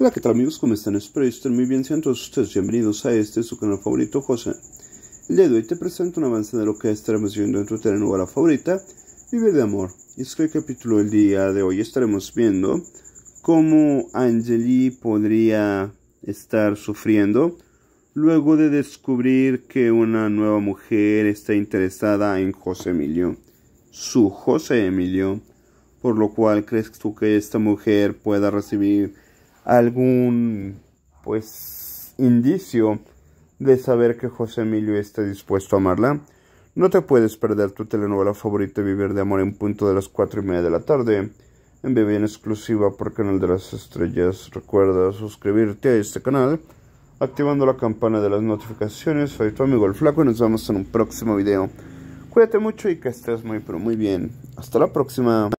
Hola, ¿qué tal amigos? ¿Cómo están? Espero que estén muy bien. Sean todos ustedes bienvenidos a este, su canal favorito, José. Le día de te presento un avance de lo que estaremos viendo en tu telenovela favorita, Vivir de Amor. Y es que el capítulo del día de hoy estaremos viendo cómo Angeli podría estar sufriendo luego de descubrir que una nueva mujer está interesada en José Emilio. Su José Emilio. Por lo cual, ¿crees tú que esta mujer pueda recibir algún pues indicio de saber que José Emilio está dispuesto a amarla. No te puedes perder tu telenovela favorita Vivir de Amor en punto de las cuatro y media de la tarde. En vivo en exclusiva por Canal de las Estrellas. Recuerda suscribirte a este canal activando la campana de las notificaciones. Soy tu amigo el Flaco y nos vemos en un próximo video. Cuídate mucho y que estés muy pero muy bien. Hasta la próxima.